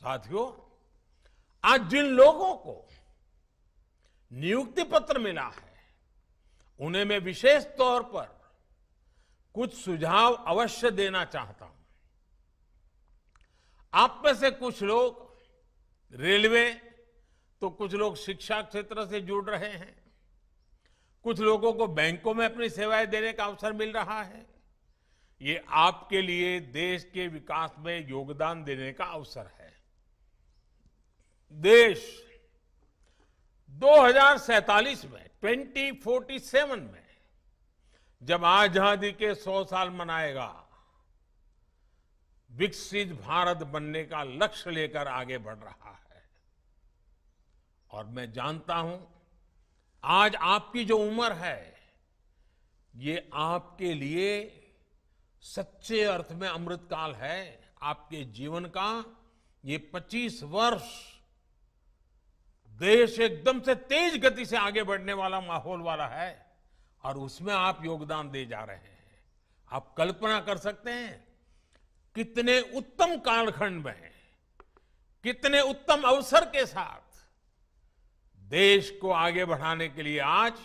साथियों आज जिन लोगों को नियुक्ति पत्र मिला है उन्हें मैं विशेष तौर पर कुछ सुझाव अवश्य देना चाहता हूं आप में से कुछ लोग रेलवे तो कुछ लोग शिक्षा क्षेत्र से जुड़ रहे हैं कुछ लोगों को बैंकों में अपनी सेवाएं देने का अवसर मिल रहा है ये आपके लिए देश के विकास में योगदान देने का अवसर है देश दो में 2047 में जब आजादी के 100 साल मनाएगा विकसित भारत बनने का लक्ष्य लेकर आगे बढ़ रहा है और मैं जानता हूं आज आपकी जो उम्र है ये आपके लिए सच्चे अर्थ में अमृतकाल है आपके जीवन का ये 25 वर्ष देश एकदम से तेज गति से आगे बढ़ने वाला माहौल वाला है और उसमें आप योगदान दे जा रहे हैं आप कल्पना कर सकते हैं कितने उत्तम कालखंड में कितने उत्तम अवसर के साथ देश को आगे बढ़ाने के लिए आज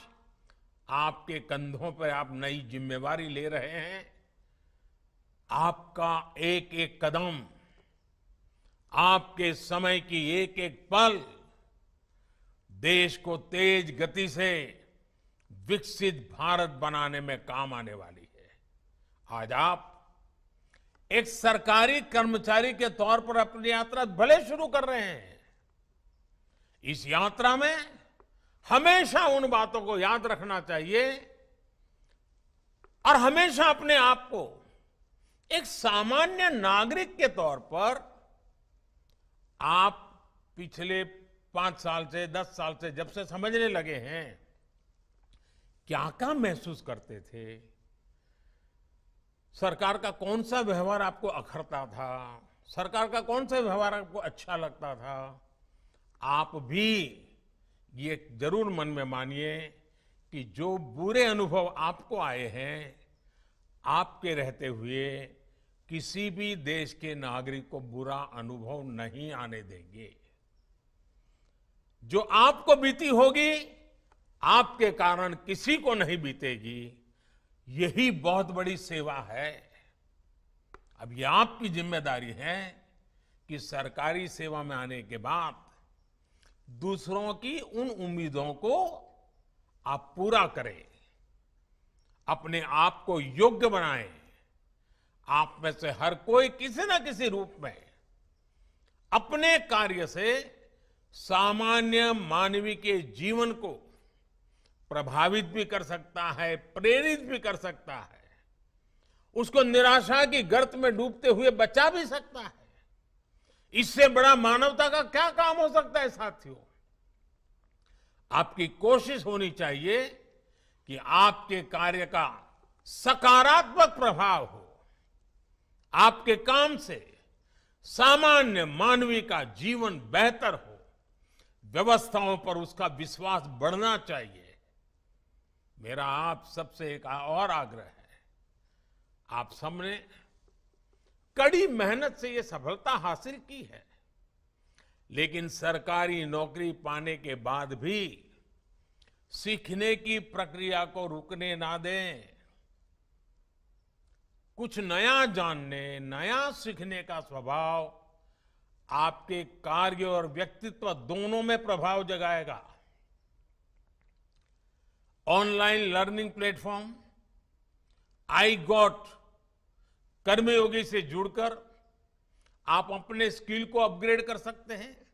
आपके कंधों पर आप नई जिम्मेवारी ले रहे हैं आपका एक एक कदम आपके समय की एक एक पल देश को तेज गति से विकसित भारत बनाने में काम आने वाली है आज आप एक सरकारी कर्मचारी के तौर पर अपनी यात्रा भले शुरू कर रहे हैं इस यात्रा में हमेशा उन बातों को याद रखना चाहिए और हमेशा अपने आप को एक सामान्य नागरिक के तौर पर आप पिछले पांच साल से दस साल से जब से समझने लगे हैं क्या क्या महसूस करते थे सरकार का कौन सा व्यवहार आपको अखरता था सरकार का कौन सा व्यवहार आपको अच्छा लगता था आप भी ये जरूर मन में मानिए कि जो बुरे अनुभव आपको आए हैं आपके रहते हुए किसी भी देश के नागरिक को बुरा अनुभव नहीं आने देंगे जो आपको बीती होगी आपके कारण किसी को नहीं बीतेगी यही बहुत बड़ी सेवा है अब ये आपकी जिम्मेदारी है कि सरकारी सेवा में आने के बाद दूसरों की उन उम्मीदों को आप पूरा करें अपने आप को योग्य बनाएं आप में से हर कोई किसी न किसी रूप में अपने कार्य से सामान्य मानवी के जीवन को प्रभावित भी कर सकता है प्रेरित भी कर सकता है उसको निराशा की गर्त में डूबते हुए बचा भी सकता है इससे बड़ा मानवता का क्या काम हो सकता है साथियों आपकी कोशिश होनी चाहिए कि आपके कार्य का सकारात्मक प्रभाव हो आपके काम से सामान्य मानवी का जीवन बेहतर हो व्यवस्थाओं पर उसका विश्वास बढ़ना चाहिए मेरा आप सबसे एक और आग्रह है आप सबने कड़ी मेहनत से ये सफलता हासिल की है लेकिन सरकारी नौकरी पाने के बाद भी सीखने की प्रक्रिया को रुकने ना दें कुछ नया जानने नया सीखने का स्वभाव आपके कार्य और व्यक्तित्व दोनों में प्रभाव जगाएगा online learning platform iGOT Karmayogi से जुड़कर आप अपने स्किल को अपग्रेड कर सकते हैं